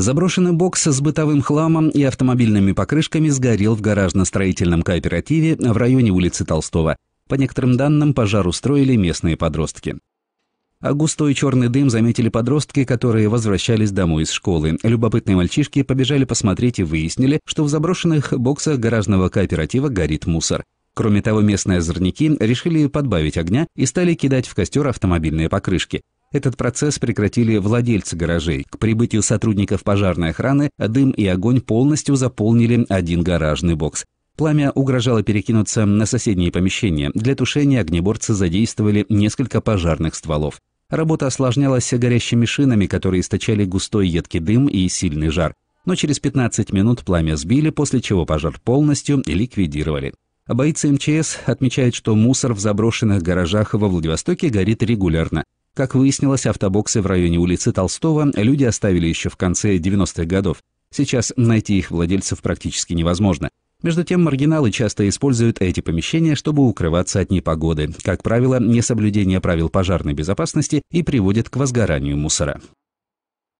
Заброшенный бокс с бытовым хламом и автомобильными покрышками сгорел в гаражно-строительном кооперативе в районе улицы Толстого. По некоторым данным, пожар устроили местные подростки. А густой черный дым заметили подростки, которые возвращались домой из школы. Любопытные мальчишки побежали посмотреть и выяснили, что в заброшенных боксах гаражного кооператива горит мусор. Кроме того, местные озорники решили подбавить огня и стали кидать в костер автомобильные покрышки. Этот процесс прекратили владельцы гаражей. К прибытию сотрудников пожарной охраны дым и огонь полностью заполнили один гаражный бокс. Пламя угрожало перекинуться на соседние помещения. Для тушения огнеборцы задействовали несколько пожарных стволов. Работа осложнялась горящими шинами, которые источали густой едкий дым и сильный жар. Но через 15 минут пламя сбили, после чего пожар полностью ликвидировали. Бойцы МЧС отмечают, что мусор в заброшенных гаражах во Владивостоке горит регулярно. Как выяснилось, автобоксы в районе улицы Толстого люди оставили еще в конце 90-х годов. Сейчас найти их владельцев практически невозможно. Между тем, маргиналы часто используют эти помещения, чтобы укрываться от непогоды. Как правило, несоблюдение правил пожарной безопасности и приводит к возгоранию мусора.